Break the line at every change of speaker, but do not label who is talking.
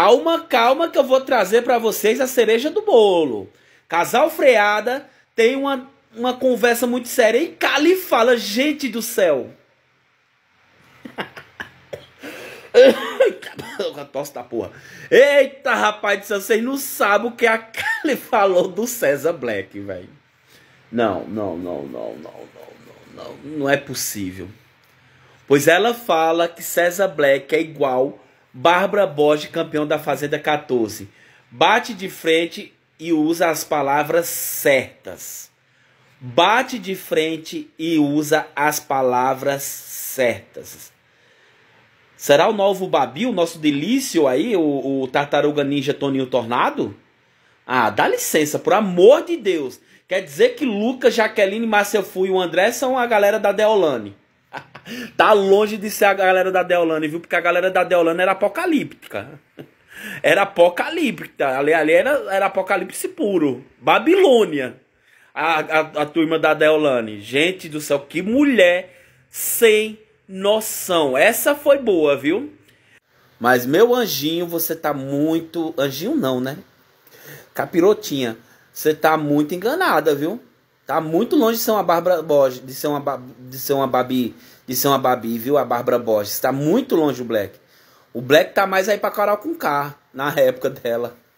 Calma, calma que eu vou trazer para vocês a cereja do bolo. Casal Freada tem uma, uma conversa muito séria e Cali fala, gente do céu. A tosse da porra. Eita, rapaz, vocês não sabem o que a Cali falou do César Black, velho. Não, não, não, não, não, não, não, não, não é possível. Pois ela fala que César Black é igual Bárbara Borges, campeão da Fazenda 14. Bate de frente e usa as palavras certas. Bate de frente e usa as palavras certas. Será o novo Babi, o nosso delício aí, o, o tartaruga ninja Toninho Tornado? Ah, dá licença, por amor de Deus. Quer dizer que Lucas, Jaqueline, Márcia Fui e o André são a galera da Deolane. tá longe de ser a galera da Deolane, viu? Porque a galera da Deolane era apocalíptica. Era apocalíptica. Ali, ali era, era apocalipse puro. Babilônia. A, a, a turma da Deolane. Gente do céu, que mulher sem noção. Essa foi boa, viu? Mas meu anjinho, você tá muito. Anjinho não, né? Capirotinha. Você tá muito enganada, viu? Tá muito longe de ser uma Bárbara Borges, de ser uma, de ser uma Babi, de ser uma Babi, viu? A Bárbara Borges. Tá muito longe o Black. O Black tá mais aí pra Carol com K, na época dela.